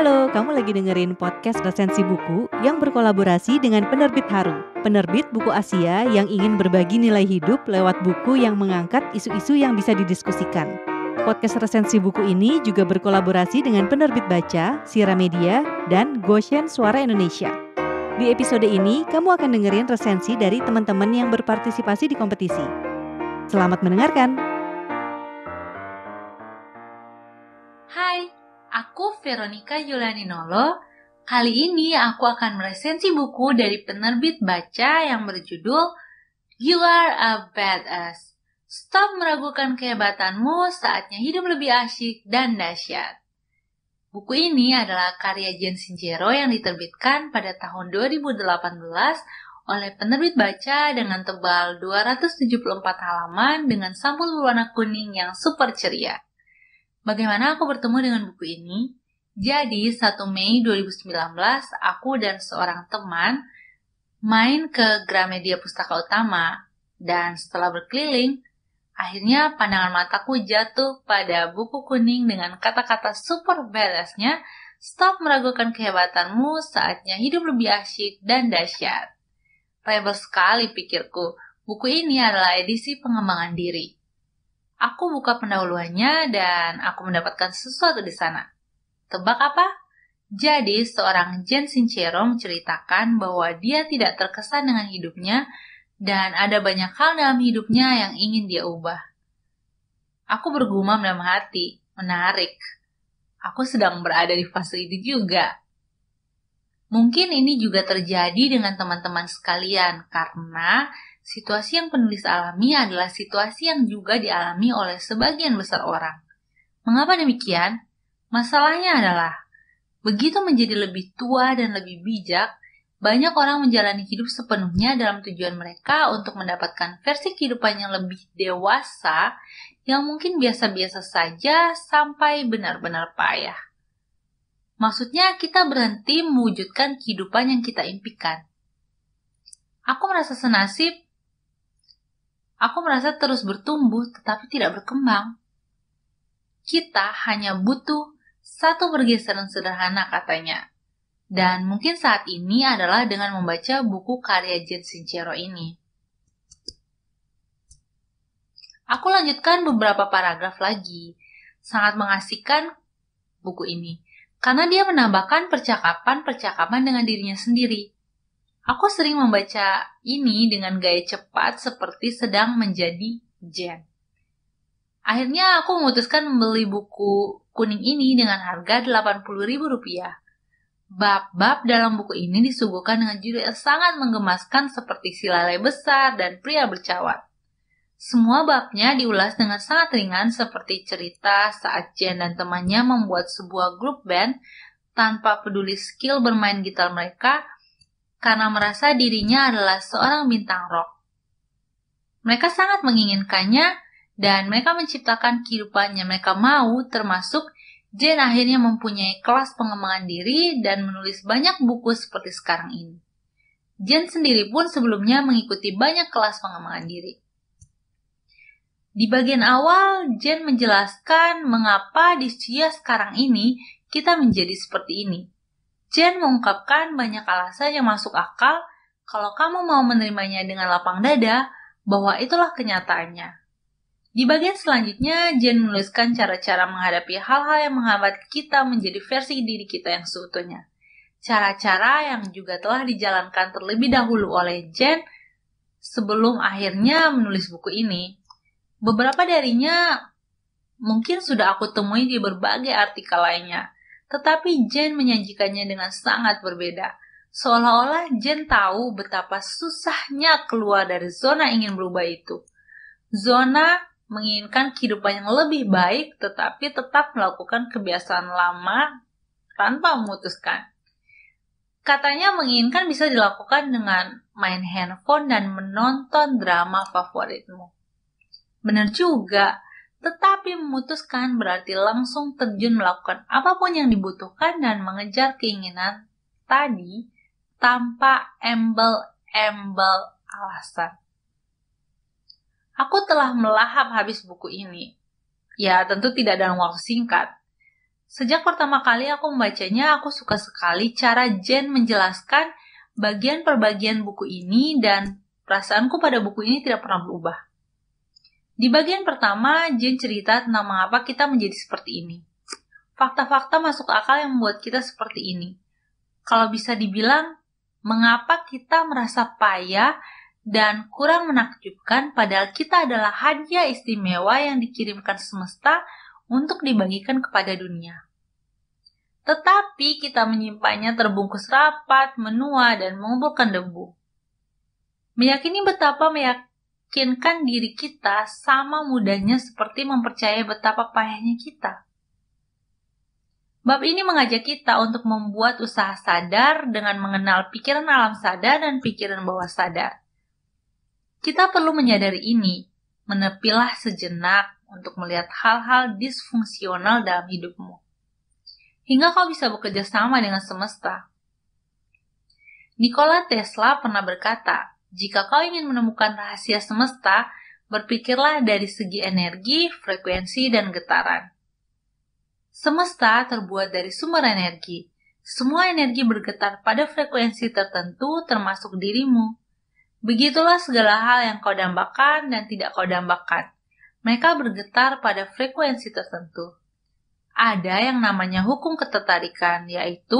Halo, kamu lagi dengerin podcast resensi buku yang berkolaborasi dengan penerbit Haru, penerbit buku Asia yang ingin berbagi nilai hidup lewat buku yang mengangkat isu-isu yang bisa didiskusikan. Podcast resensi buku ini juga berkolaborasi dengan penerbit Baca, Sira Media, dan Goshen Suara Indonesia. Di episode ini, kamu akan dengerin resensi dari teman-teman yang berpartisipasi di kompetisi. Selamat mendengarkan! Hai, Aku Veronica Nolo. Kali ini aku akan meresensi buku dari penerbit Baca yang berjudul You Are a Badass. Stop meragukan kehebatanmu, saatnya hidup lebih asyik dan dahsyat. Buku ini adalah karya Jen Sincero yang diterbitkan pada tahun 2018 oleh penerbit Baca dengan tebal 274 halaman dengan sampul berwarna kuning yang super ceria. Bagaimana aku bertemu dengan buku ini? Jadi, 1 Mei 2019, aku dan seorang teman main ke Gramedia Pustaka Utama, dan setelah berkeliling, akhirnya pandangan mataku jatuh pada buku kuning dengan kata-kata super badassnya, stop meragukan kehebatanmu, saatnya hidup lebih asyik dan dahsyat. Rebel sekali pikirku, buku ini adalah edisi pengembangan diri. Aku buka pendahuluannya dan aku mendapatkan sesuatu di sana. Tebak apa? Jadi, seorang Jen Sincero menceritakan bahwa dia tidak terkesan dengan hidupnya dan ada banyak hal dalam hidupnya yang ingin dia ubah. Aku bergumam dalam hati, menarik. Aku sedang berada di fase itu juga. Mungkin ini juga terjadi dengan teman-teman sekalian karena Situasi yang penulis alami adalah situasi yang juga dialami oleh sebagian besar orang. Mengapa demikian? Masalahnya adalah, begitu menjadi lebih tua dan lebih bijak, banyak orang menjalani hidup sepenuhnya dalam tujuan mereka untuk mendapatkan versi kehidupan yang lebih dewasa yang mungkin biasa-biasa saja sampai benar-benar payah. Maksudnya kita berhenti mewujudkan kehidupan yang kita impikan. Aku merasa senasib Aku merasa terus bertumbuh tetapi tidak berkembang. Kita hanya butuh satu pergeseran sederhana katanya. Dan mungkin saat ini adalah dengan membaca buku karya Jen Sincero ini. Aku lanjutkan beberapa paragraf lagi. Sangat mengasihkan buku ini karena dia menambahkan percakapan-percakapan dengan dirinya sendiri. Aku sering membaca ini dengan gaya cepat seperti sedang menjadi Jen. Akhirnya aku memutuskan membeli buku kuning ini dengan harga Rp80.000. Bab-bab dalam buku ini disuguhkan dengan judul yang sangat menggemaskan seperti silalai besar dan pria bercawat. Semua babnya diulas dengan sangat ringan seperti cerita saat Jen dan temannya membuat sebuah grup band tanpa peduli skill bermain gitar mereka karena merasa dirinya adalah seorang bintang rock. Mereka sangat menginginkannya dan mereka menciptakan kehidupan yang mereka mau termasuk Jen akhirnya mempunyai kelas pengembangan diri dan menulis banyak buku seperti sekarang ini. Jen sendiri pun sebelumnya mengikuti banyak kelas pengembangan diri. Di bagian awal, Jen menjelaskan mengapa di usia sekarang ini kita menjadi seperti ini. Jen mengungkapkan banyak alasan yang masuk akal kalau kamu mau menerimanya dengan lapang dada bahwa itulah kenyataannya. Di bagian selanjutnya, Jen menuliskan cara-cara menghadapi hal-hal yang menghambat kita menjadi versi diri kita yang seutuhnya. Cara-cara yang juga telah dijalankan terlebih dahulu oleh Jen sebelum akhirnya menulis buku ini. Beberapa darinya mungkin sudah aku temui di berbagai artikel lainnya. Tetapi Jen menyajikannya dengan sangat berbeda. Seolah-olah Jen tahu betapa susahnya keluar dari zona ingin berubah itu. Zona menginginkan kehidupan yang lebih baik tetapi tetap melakukan kebiasaan lama tanpa memutuskan. Katanya menginginkan bisa dilakukan dengan main handphone dan menonton drama favoritmu. Benar juga, tetapi memutuskan berarti langsung terjun melakukan apapun yang dibutuhkan dan mengejar keinginan tadi tanpa embel-embel alasan. Aku telah melahap habis buku ini. Ya, tentu tidak dalam waktu singkat. Sejak pertama kali aku membacanya, aku suka sekali cara Jen menjelaskan bagian perbagian buku ini dan perasaanku pada buku ini tidak pernah berubah di bagian pertama, Jane cerita tentang mengapa kita menjadi seperti ini. Fakta-fakta masuk akal yang membuat kita seperti ini. Kalau bisa dibilang, mengapa kita merasa payah dan kurang menakjubkan padahal kita adalah hadiah istimewa yang dikirimkan semesta untuk dibagikan kepada dunia. Tetapi kita menyimpannya terbungkus rapat, menua, dan mengumpulkan debu. Meyakini betapa meyak meyakinkan diri kita sama mudahnya seperti mempercayai betapa payahnya kita. Bab ini mengajak kita untuk membuat usaha sadar dengan mengenal pikiran alam sadar dan pikiran bawah sadar. Kita perlu menyadari ini, menepilah sejenak untuk melihat hal-hal disfungsional dalam hidupmu. Hingga kau bisa bekerja sama dengan semesta. Nikola Tesla pernah berkata, jika kau ingin menemukan rahasia semesta, berpikirlah dari segi energi, frekuensi, dan getaran. Semesta terbuat dari sumber energi. Semua energi bergetar pada frekuensi tertentu, termasuk dirimu. Begitulah segala hal yang kau dambakan dan tidak kau dambakan. Mereka bergetar pada frekuensi tertentu. Ada yang namanya hukum ketertarikan, yaitu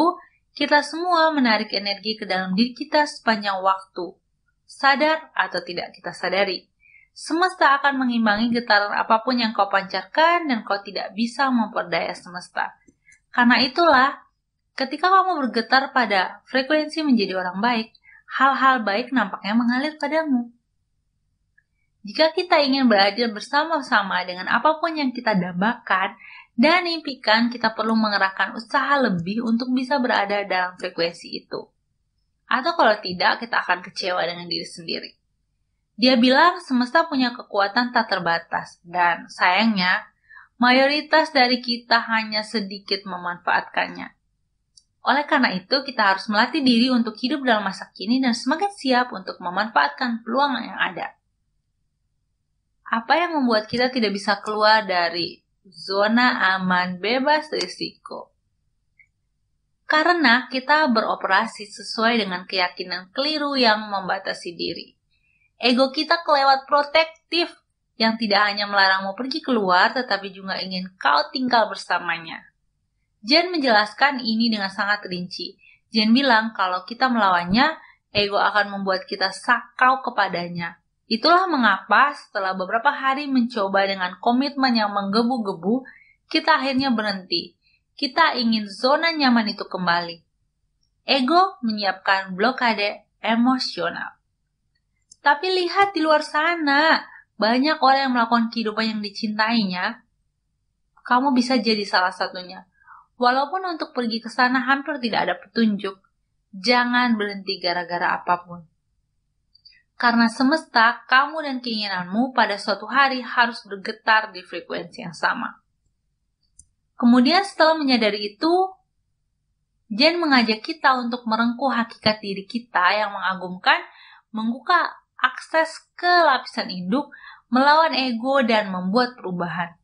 kita semua menarik energi ke dalam diri kita sepanjang waktu sadar atau tidak kita sadari. Semesta akan mengimbangi getaran apapun yang kau pancarkan dan kau tidak bisa memperdaya semesta. Karena itulah, ketika kamu bergetar pada frekuensi menjadi orang baik, hal-hal baik nampaknya mengalir padamu. Jika kita ingin berada bersama-sama dengan apapun yang kita dambakan dan impikan, kita perlu mengerahkan usaha lebih untuk bisa berada dalam frekuensi itu atau kalau tidak kita akan kecewa dengan diri sendiri. Dia bilang semesta punya kekuatan tak terbatas dan sayangnya mayoritas dari kita hanya sedikit memanfaatkannya. Oleh karena itu, kita harus melatih diri untuk hidup dalam masa kini dan semakin siap untuk memanfaatkan peluang yang ada. Apa yang membuat kita tidak bisa keluar dari zona aman bebas risiko? karena kita beroperasi sesuai dengan keyakinan keliru yang membatasi diri. Ego kita kelewat protektif yang tidak hanya melarangmu pergi keluar tetapi juga ingin kau tinggal bersamanya. Jen menjelaskan ini dengan sangat rinci. Jen bilang kalau kita melawannya, ego akan membuat kita sakau kepadanya. Itulah mengapa setelah beberapa hari mencoba dengan komitmen yang menggebu-gebu, kita akhirnya berhenti kita ingin zona nyaman itu kembali. Ego menyiapkan blokade emosional. Tapi lihat di luar sana, banyak orang yang melakukan kehidupan yang dicintainya. Kamu bisa jadi salah satunya. Walaupun untuk pergi ke sana hampir tidak ada petunjuk, jangan berhenti gara-gara apapun. Karena semesta, kamu dan keinginanmu pada suatu hari harus bergetar di frekuensi yang sama. Kemudian setelah menyadari itu, Jen mengajak kita untuk merengkuh hakikat diri kita yang mengagumkan, membuka akses ke lapisan induk, melawan ego, dan membuat perubahan.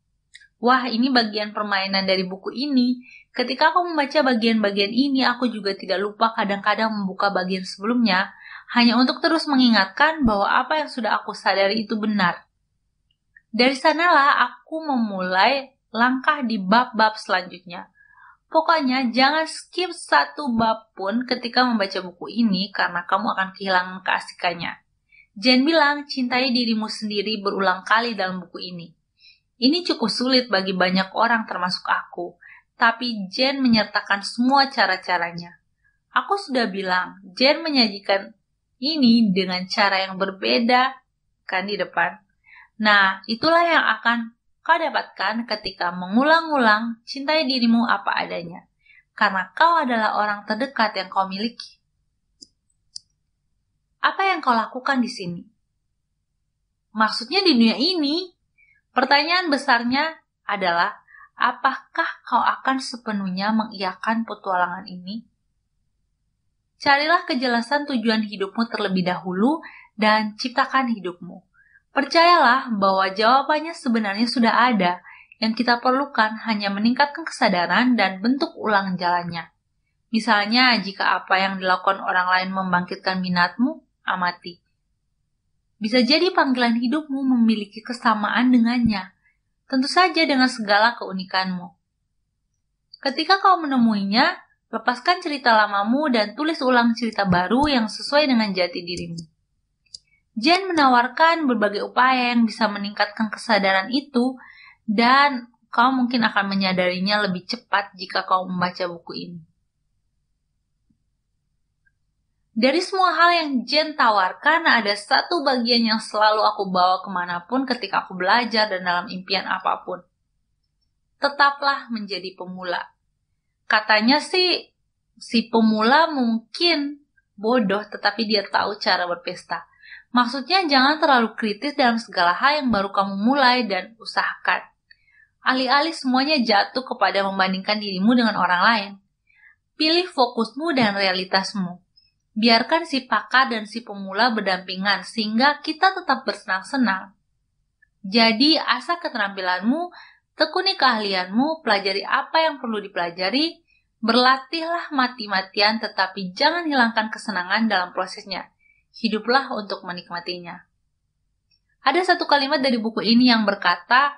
Wah, ini bagian permainan dari buku ini. Ketika aku membaca bagian-bagian ini, aku juga tidak lupa kadang-kadang membuka bagian sebelumnya, hanya untuk terus mengingatkan bahwa apa yang sudah aku sadari itu benar. Dari sanalah aku memulai langkah di bab-bab selanjutnya. Pokoknya jangan skip satu bab pun ketika membaca buku ini karena kamu akan kehilangan keasikannya. Jen bilang cintai dirimu sendiri berulang kali dalam buku ini. Ini cukup sulit bagi banyak orang termasuk aku, tapi Jen menyertakan semua cara-caranya. Aku sudah bilang, Jen menyajikan ini dengan cara yang berbeda, kan di depan. Nah, itulah yang akan kau dapatkan ketika mengulang-ulang cintai dirimu apa adanya, karena kau adalah orang terdekat yang kau miliki. Apa yang kau lakukan di sini? Maksudnya di dunia ini, pertanyaan besarnya adalah apakah kau akan sepenuhnya mengiakan petualangan ini? Carilah kejelasan tujuan hidupmu terlebih dahulu dan ciptakan hidupmu Percayalah bahwa jawabannya sebenarnya sudah ada, yang kita perlukan hanya meningkatkan kesadaran dan bentuk ulang jalannya. Misalnya, jika apa yang dilakukan orang lain membangkitkan minatmu, amati. Bisa jadi panggilan hidupmu memiliki kesamaan dengannya, tentu saja dengan segala keunikanmu. Ketika kau menemuinya, lepaskan cerita lamamu dan tulis ulang cerita baru yang sesuai dengan jati dirimu. Jen menawarkan berbagai upaya yang bisa meningkatkan kesadaran itu dan kau mungkin akan menyadarinya lebih cepat jika kau membaca buku ini. Dari semua hal yang Jen tawarkan, ada satu bagian yang selalu aku bawa kemanapun ketika aku belajar dan dalam impian apapun. Tetaplah menjadi pemula. Katanya sih, si pemula mungkin bodoh tetapi dia tahu cara berpesta. Maksudnya jangan terlalu kritis dalam segala hal yang baru kamu mulai dan usahakan. Alih-alih semuanya jatuh kepada membandingkan dirimu dengan orang lain. Pilih fokusmu dan realitasmu. Biarkan si pakar dan si pemula berdampingan sehingga kita tetap bersenang-senang. Jadi, asah keterampilanmu, tekuni keahlianmu, pelajari apa yang perlu dipelajari, berlatihlah mati-matian tetapi jangan hilangkan kesenangan dalam prosesnya hiduplah untuk menikmatinya. Ada satu kalimat dari buku ini yang berkata,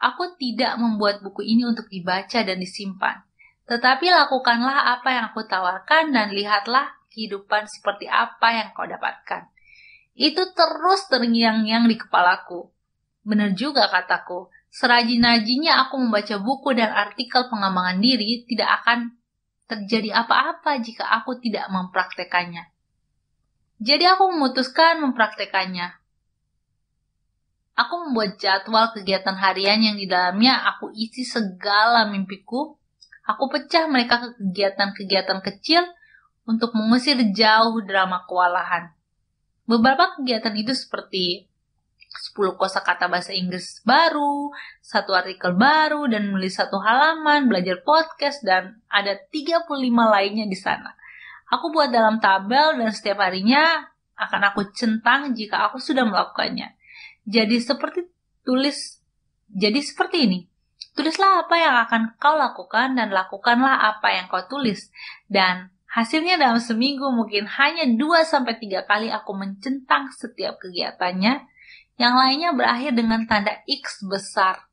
Aku tidak membuat buku ini untuk dibaca dan disimpan, tetapi lakukanlah apa yang aku tawarkan dan lihatlah kehidupan seperti apa yang kau dapatkan. Itu terus terngiang-ngiang di kepalaku. Benar juga kataku, serajin-rajinnya aku membaca buku dan artikel pengembangan diri tidak akan terjadi apa-apa jika aku tidak mempraktekannya. Jadi aku memutuskan mempraktekannya. Aku membuat jadwal kegiatan harian yang di dalamnya aku isi segala mimpiku. Aku pecah mereka ke kegiatan-kegiatan kecil untuk mengusir jauh drama kewalahan. Beberapa kegiatan itu seperti 10 kosa kata bahasa Inggris baru, satu artikel baru, dan menulis satu halaman, belajar podcast, dan ada 35 lainnya di sana. Aku buat dalam tabel dan setiap harinya akan aku centang jika aku sudah melakukannya. Jadi seperti tulis, jadi seperti ini. Tulislah apa yang akan kau lakukan dan lakukanlah apa yang kau tulis. Dan hasilnya dalam seminggu mungkin hanya 2-3 kali aku mencentang setiap kegiatannya. Yang lainnya berakhir dengan tanda X besar.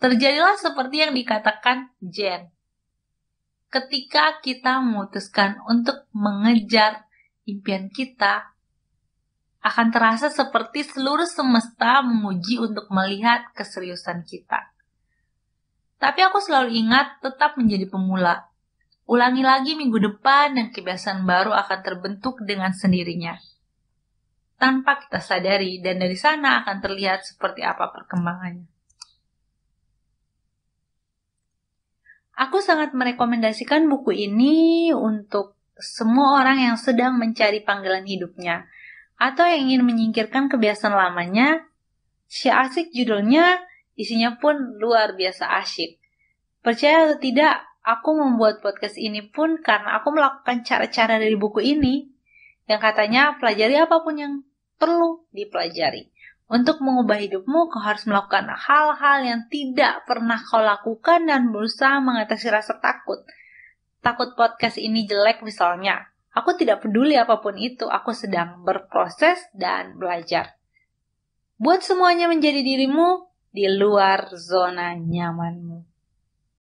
Terjadilah seperti yang dikatakan Jen ketika kita memutuskan untuk mengejar impian kita, akan terasa seperti seluruh semesta menguji untuk melihat keseriusan kita. Tapi aku selalu ingat tetap menjadi pemula. Ulangi lagi minggu depan dan kebiasaan baru akan terbentuk dengan sendirinya tanpa kita sadari dan dari sana akan terlihat seperti apa perkembangannya. Aku sangat merekomendasikan buku ini untuk semua orang yang sedang mencari panggilan hidupnya atau yang ingin menyingkirkan kebiasaan lamanya. Si asik judulnya, isinya pun luar biasa asik. Percaya atau tidak, aku membuat podcast ini pun karena aku melakukan cara-cara dari buku ini yang katanya pelajari apapun yang perlu dipelajari. Untuk mengubah hidupmu, kau harus melakukan hal-hal yang tidak pernah kau lakukan dan berusaha mengatasi rasa takut. Takut podcast ini jelek misalnya. Aku tidak peduli apapun itu, aku sedang berproses dan belajar. Buat semuanya menjadi dirimu di luar zona nyamanmu.